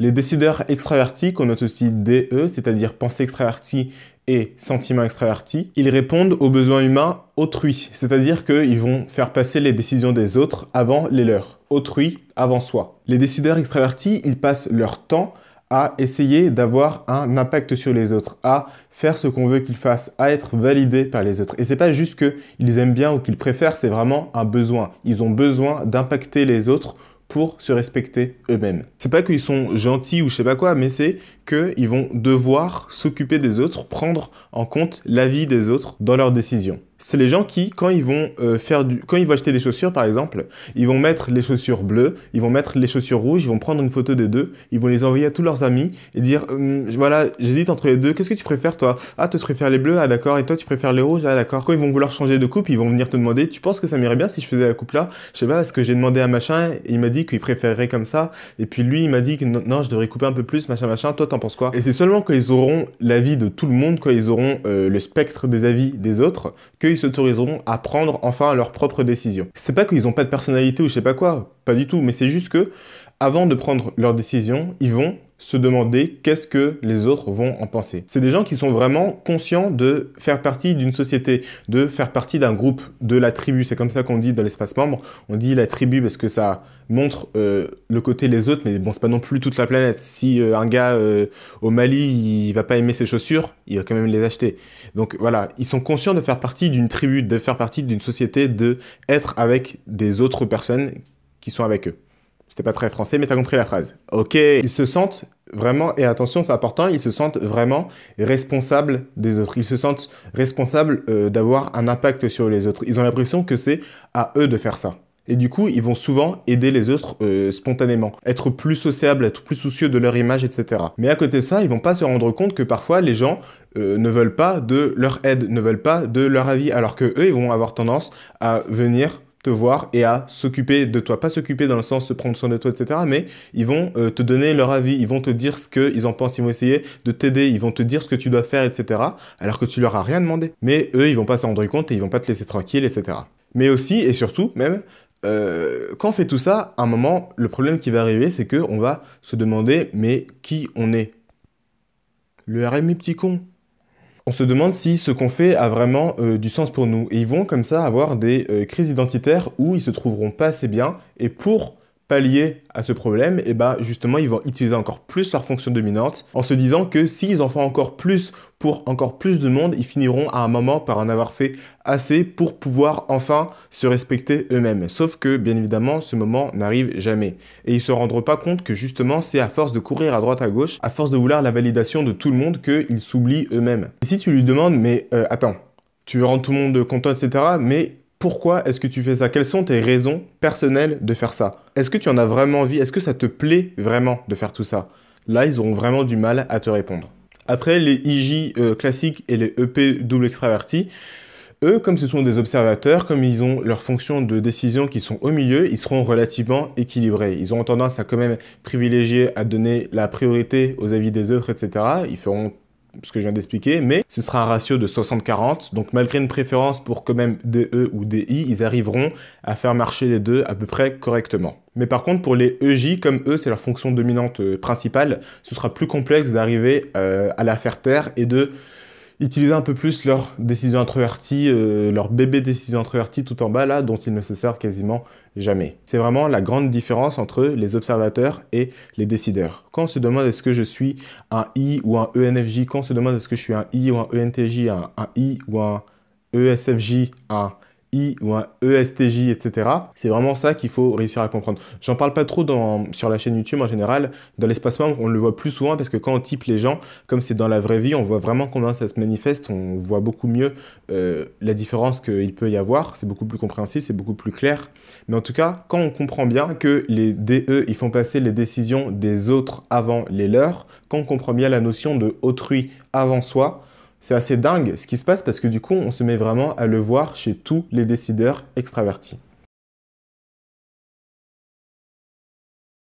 Les décideurs extravertis, qu'on note aussi DE, c'est-à-dire pensée extravertie et sentiment extraverti, ils répondent aux besoins humains autrui, c'est-à-dire qu'ils vont faire passer les décisions des autres avant les leurs, autrui avant soi. Les décideurs extravertis, ils passent leur temps à essayer d'avoir un impact sur les autres, à faire ce qu'on veut qu'ils fassent, à être validés par les autres. Et c'est pas juste qu'ils aiment bien ou qu'ils préfèrent, c'est vraiment un besoin. Ils ont besoin d'impacter les autres pour se respecter eux-mêmes. C'est pas qu'ils sont gentils ou je sais pas quoi, mais c'est qu'ils vont devoir s'occuper des autres, prendre en compte l'avis des autres dans leurs décisions. C'est les gens qui, quand ils vont euh, faire du, quand ils vont acheter des chaussures par exemple, ils vont mettre les chaussures bleues, ils vont mettre les chaussures rouges, ils vont prendre une photo des deux, ils vont les envoyer à tous leurs amis et dire hum, voilà j'hésite entre les deux, qu'est-ce que tu préfères toi Ah tu préfères les bleus, ah d'accord, et toi tu préfères les rouges, ah d'accord. Quand ils vont vouloir changer de coupe, ils vont venir te demander tu penses que ça m'irait bien si je faisais la coupe là Je sais pas, est-ce que j'ai demandé à machin, il m'a dit qu'il préférerait comme ça, et puis lui il m'a dit que non, je devrais couper un peu plus, machin machin, toi quoi hein, Et c'est seulement quand ils auront l'avis de tout le monde, quand ils auront euh, le spectre des avis des autres, qu'ils s'autoriseront à prendre enfin leur propre décision. C'est pas qu'ils ont pas de personnalité ou je sais pas quoi, pas du tout, mais c'est juste que, avant de prendre leur décision, ils vont se demander qu'est-ce que les autres vont en penser. C'est des gens qui sont vraiment conscients de faire partie d'une société, de faire partie d'un groupe, de la tribu. C'est comme ça qu'on dit dans l'espace membre. On dit la tribu parce que ça montre euh, le côté les autres, mais bon, c'est pas non plus toute la planète. Si euh, un gars euh, au Mali, il va pas aimer ses chaussures, il va quand même les acheter. Donc voilà, ils sont conscients de faire partie d'une tribu, de faire partie d'une société, de être avec des autres personnes qui sont avec eux. C'était pas très français, mais t'as compris la phrase. Ok, ils se sentent vraiment, et attention, c'est important, ils se sentent vraiment responsables des autres. Ils se sentent responsables euh, d'avoir un impact sur les autres. Ils ont l'impression que c'est à eux de faire ça. Et du coup, ils vont souvent aider les autres euh, spontanément, être plus sociables, être plus soucieux de leur image, etc. Mais à côté de ça, ils vont pas se rendre compte que parfois les gens euh, ne veulent pas de leur aide, ne veulent pas de leur avis, alors que eux, ils vont avoir tendance à venir te voir et à s'occuper de toi. Pas s'occuper dans le sens de prendre soin de toi, etc. Mais ils vont euh, te donner leur avis, ils vont te dire ce qu'ils en pensent, ils vont essayer de t'aider, ils vont te dire ce que tu dois faire, etc. Alors que tu leur as rien demandé. Mais eux, ils vont pas s'en rendre compte et ils vont pas te laisser tranquille, etc. Mais aussi et surtout même, euh, quand on fait tout ça, à un moment, le problème qui va arriver, c'est qu'on va se demander mais qui on est Le RMI petit con on se demande si ce qu'on fait a vraiment euh, du sens pour nous. Et ils vont comme ça avoir des euh, crises identitaires où ils se trouveront pas assez bien. Et pour liés à ce problème, et eh ben justement ils vont utiliser encore plus leur fonction dominante en se disant que s'ils en font encore plus pour encore plus de monde, ils finiront à un moment par en avoir fait assez pour pouvoir enfin se respecter eux-mêmes. Sauf que bien évidemment ce moment n'arrive jamais. Et ils se rendront pas compte que justement c'est à force de courir à droite à gauche, à force de vouloir la validation de tout le monde qu'ils s'oublient eux-mêmes. Et si tu lui demandes mais euh, attends, tu rends tout le monde content, etc. Mais pourquoi est-ce que tu fais ça Quelles sont tes raisons personnelles de faire ça Est-ce que tu en as vraiment envie Est-ce que ça te plaît vraiment de faire tout ça Là, ils auront vraiment du mal à te répondre. Après, les IJ euh, classiques et les EP double extravertis, eux, comme ce sont des observateurs, comme ils ont leurs fonctions de décision qui sont au milieu, ils seront relativement équilibrés. Ils auront tendance à quand même privilégier, à donner la priorité aux avis des autres, etc. Ils feront ce que je viens d'expliquer, mais ce sera un ratio de 60-40. Donc malgré une préférence pour quand même DE ou DI, ils arriveront à faire marcher les deux à peu près correctement. Mais par contre, pour les EJ, comme E, c'est leur fonction dominante euh, principale, ce sera plus complexe d'arriver euh, à la faire taire et de utiliser un peu plus leur décision introvertie, euh, leur bébé décision introvertie tout en bas là, dont ils ne se servent quasiment jamais. C'est vraiment la grande différence entre les observateurs et les décideurs. Quand on se demande est-ce que je suis un I ou un ENFJ, quand on se demande est-ce que je suis un I ou un ENTJ, un I ou un ESFJ, un I ou un ESTJ, etc. C'est vraiment ça qu'il faut réussir à comprendre. J'en parle pas trop dans, sur la chaîne YouTube en général. Dans l'espace membre, on le voit plus souvent parce que quand on type les gens, comme c'est dans la vraie vie, on voit vraiment comment ça se manifeste, on voit beaucoup mieux euh, la différence qu'il peut y avoir. C'est beaucoup plus compréhensible, c'est beaucoup plus clair. Mais en tout cas, quand on comprend bien que les DE, ils font passer les décisions des autres avant les leurs, quand on comprend bien la notion de autrui avant soi, c'est assez dingue ce qui se passe parce que du coup, on se met vraiment à le voir chez tous les décideurs extravertis.